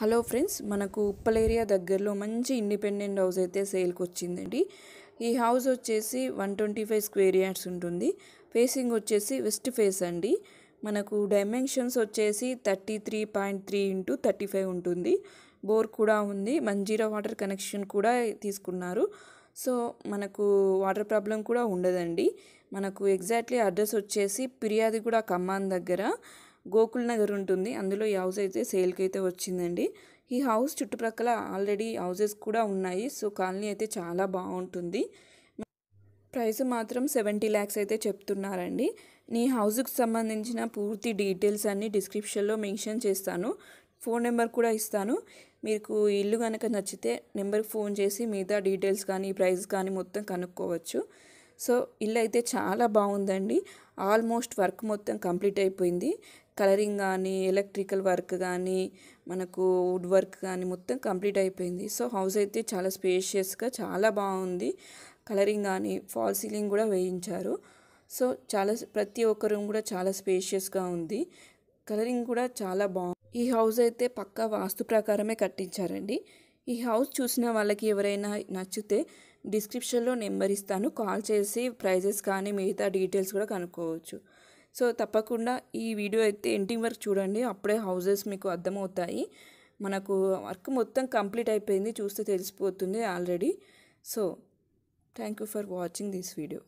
hello friends మనకు Uppal area దగ్గరలో మంచి ఇండిపెండెంట్ హౌస్ అయితే సేల్కి వచ్చిందండి ఈ హౌస్ వచ్చేసి one twenty five square yards ఉంటుంది ఫేసింగ్ వచ్చేసి వెస్ట్ ఫేస్ అండి మనకు డైమెన్షన్స్ వచ్చేసి thirty three point three into thirty five ఉంటుంది బోర్ కూడా ఉంది మంజీరా వాటర్ కనెక్షన్ కూడా తీసుకున్నారు సో మనకు వాటర్ ప్రాబ్లం కూడా ఉండదండి మనకు ఎగ్జాక్ట్లీ అడ్రస్ వచ్చేసి ఫిర్యాదు కూడా ఖమ్మాన్ దగ్గర గోకుల్ నగర్ ఉంటుంది అందులో ఈ హౌస్ అయితే సేల్కి అయితే వచ్చిందండి ఈ హౌస్ చుట్టుప్రక్కల ఆల్రెడీ హౌసెస్ కూడా ఉన్నాయి సో కాలనీ అయితే చాలా బాగుంటుంది ప్రైస్ మాత్రం సెవెంటీ ల్యాక్స్ అయితే చెప్తున్నారండి నీ హౌస్కి సంబంధించిన పూర్తి డీటెయిల్స్ అన్నీ డిస్క్రిప్షన్లో మెన్షన్ చేస్తాను ఫోన్ నెంబర్ కూడా ఇస్తాను మీకు ఇల్లు కనుక నచ్చితే నెంబర్కి ఫోన్ చేసి మిగతా డీటెయిల్స్ కానీ ప్రైస్ కానీ మొత్తం కనుక్కోవచ్చు సో ఇల్లు అయితే చాలా బాగుందండి ఆల్మోస్ట్ వర్క్ మొత్తం కంప్లీట్ అయిపోయింది కలరింగ్ కానీ ఎలక్ట్రికల్ వర్క్ కానీ మనకు వుడ్ వర్క్ కానీ మొత్తం కంప్లీట్ అయిపోయింది సో హౌస్ అయితే చాలా స్పేషియస్గా చాలా బాగుంది కలరింగ్ కానీ ఫాల్ సీలింగ్ కూడా వేయించారు సో చాలా ప్రతి ఒక్క రూమ్ కూడా చాలా స్పేషియస్గా ఉంది కలరింగ్ కూడా చాలా బాగుంది ఈ హౌస్ అయితే పక్కా వాస్తు ప్రకారమే కట్టించారండి ఈ హౌస్ చూసిన వాళ్ళకి ఎవరైనా నచ్చితే డిస్క్రిప్షన్లో నెంబర్ ఇస్తాను కాల్ చేసి ప్రైజెస్ కానీ మిగతా డీటెయిల్స్ కూడా కనుక్కోవచ్చు సో తప్పకుండా ఈ వీడియో అయితే ఎండింగ్ వరకు చూడండి అప్పుడే హౌజెస్ మీకు అర్థమవుతాయి మనకు వర్క్ మొత్తం కంప్లీట్ అయిపోయింది చూస్తే తెలిసిపోతుంది already so thank you for watching this video